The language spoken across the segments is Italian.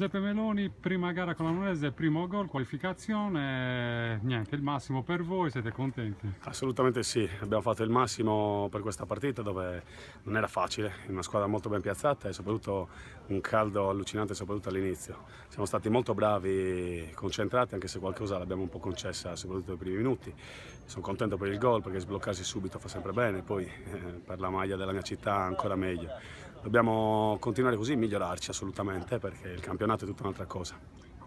Giuseppe Meloni, prima gara con la Nunese, primo gol, qualificazione, niente, il massimo per voi, siete contenti? Assolutamente sì, abbiamo fatto il massimo per questa partita dove non era facile, una squadra molto ben piazzata e soprattutto un caldo allucinante soprattutto all'inizio. Siamo stati molto bravi, concentrati, anche se qualcosa l'abbiamo un po' concessa soprattutto nei primi minuti. Sono contento per il gol perché sbloccarsi subito fa sempre bene, poi eh, per la maglia della mia città ancora meglio. Dobbiamo continuare così e migliorarci assolutamente perché il campionato è tutta un'altra cosa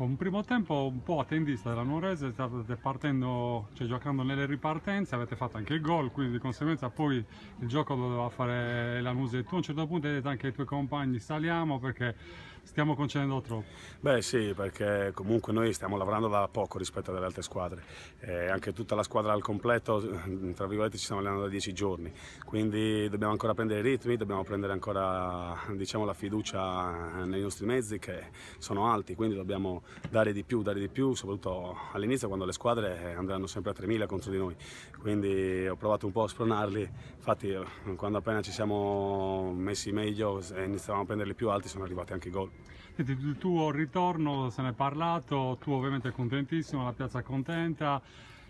un primo tempo un po' attendista della Nuorese, state partendo, cioè giocando nelle ripartenze, avete fatto anche il gol, quindi di conseguenza poi il gioco doveva fare la Nuse e tu a un certo punto hai detto anche ai tuoi compagni saliamo perché stiamo concedendo troppo. Beh sì, perché comunque noi stiamo lavorando da poco rispetto alle altre squadre, eh, anche tutta la squadra al completo, mm, tra virgolette ci stiamo allenando da dieci giorni, quindi dobbiamo ancora prendere i ritmi, dobbiamo prendere ancora diciamo, la fiducia eh, nei nostri mezzi che sono alti, quindi dobbiamo dare di più, dare di più, soprattutto all'inizio quando le squadre eh, andranno sempre a 3.000 contro di noi. Quindi ho provato un po' a spronarli, infatti quando appena ci siamo messi meglio e iniziavamo a prenderli più alti sono arrivati anche i gol. il tuo ritorno se ne è parlato, tu ovviamente contentissimo, la piazza contenta.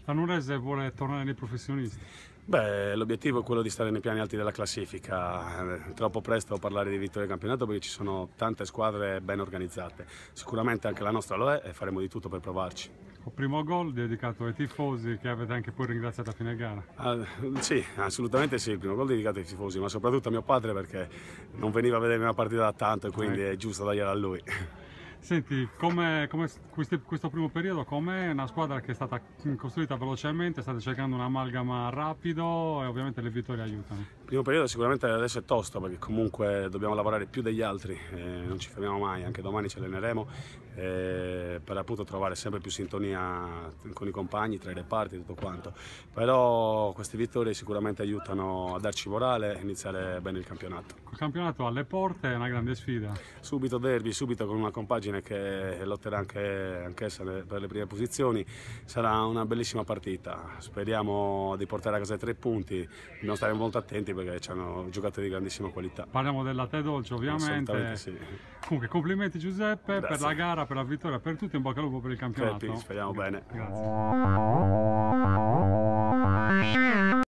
La vuole tornare nei professionisti? Beh, l'obiettivo è quello di stare nei piani alti della classifica. Eh, troppo presto parlare di vittoria del campionato perché ci sono tante squadre ben organizzate. Sicuramente anche la nostra lo è e faremo di tutto per provarci. Il primo gol dedicato ai tifosi che avete anche poi ringraziato a fine gara. Uh, sì, assolutamente sì, il primo gol dedicato ai tifosi, ma soprattutto a mio padre perché non veniva a vedermi una partita da tanto e quindi ecco. è giusto dargliela a lui. Senti, come, come questi, questo primo periodo, come una squadra che è stata costruita velocemente, state cercando un'amalgama rapido e ovviamente le vittorie aiutano? Il primo periodo sicuramente adesso è tosto perché comunque dobbiamo lavorare più degli altri, eh, non ci fermiamo mai, anche domani ci alleneremo eh, per appunto trovare sempre più sintonia con i compagni, tra i reparti e tutto quanto. Però queste vittorie sicuramente aiutano a darci morale e iniziare bene il campionato. Il campionato alle porte è una grande sfida. Subito derby, subito con una compagine Fiorentina che lotterà anche, anch'essa per le prime posizioni. Sarà una bellissima partita, speriamo di portare a casa i tre punti, dobbiamo stare molto attenti perché ci hanno giocato di grandissima qualità. Parliamo della Te Dolce ovviamente. Sì. Comunque complimenti Giuseppe Grazie. per la gara, per la vittoria, per tutti, in bocca al lupo per il campionato. Felpi, speriamo Grazie. bene. Grazie.